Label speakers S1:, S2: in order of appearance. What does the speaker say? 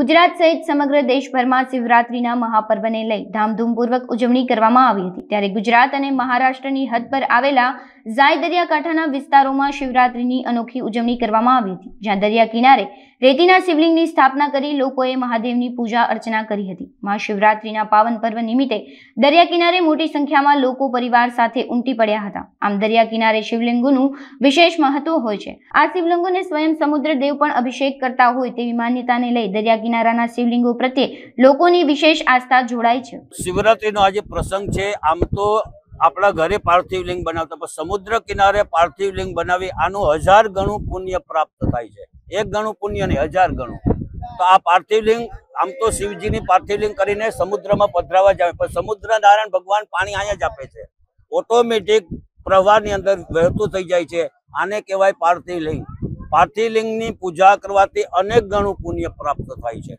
S1: ગુજરાત સહિત સમગ્ર દેશભરમાં શિવરાત્રીના મહાપર્વને લઈ ધામધૂમપૂર્વક ઉજવણી કરવામાં આવી હતી ત્યારે ગુજરાત અને મહારાષ્ટ્રની હદ પર આવેલા ઝાય દરિયાકાંઠાના વિસ્તારોમાં શિવરાત્રીની અનોખી ઉજવણી કરવામાં આવી હતી જ્યાં દરિયા કિનારે રેતીના શિવલિંગની સ્થાપના કરી લોકોએ મહાદેવની પૂજા અર્ચના કરી હતી મહાશિવરાત્રીના પાવન પર્વ નિમિત્તે દરિયા કિનારે મોટી સંખ્યામાં લોકો પરિવાર સાથે ઉમટી પડ્યા હતા આમ દરિયા કિનારે શિવલિંગોનું વિશેષ મહત્વ હોય છે આ શિવલિંગોને સ્વયં સમુદ્ર દેવ પણ અભિષેક કરતા હોય તેવી માન્યતાને લઈ દરિયા કિનારાના શિવલિંગો પ્રત્યે લોકોની વિશેષ આસ્થા જોડાય છે
S2: શિવરાત્રીનો આજે પ્રસંગ છે આમ તો આપણા ઘરે પાર્થિવલિંગ બનાવતા પણ સમુદ્ર કિનારે પાર્થિવલિંગ બનાવી આનું હજાર ગણું પુણ્ય પ્રાપ્ત થાય છે એક ગણું પુણ્ય નહીં હજાર ગણું તો આ પાર્થિવલિંગ આમ તો શિવજીની પાર્થિવ કરીને સમુદ્રમાં પધરાવા જાય પણ સમુદ્ર નારાયણ ભગવાન પાણી અહીંયા જ આપે છે ઓટોમેટિક પ્રવાહની અંદર વહેતું થઈ જાય છે આને કહેવાય પાર્થિવલિંગ પાર્થિવલિંગની પૂજા કરવાથી અનેક ગણું પુણ્ય પ્રાપ્ત થાય
S1: છે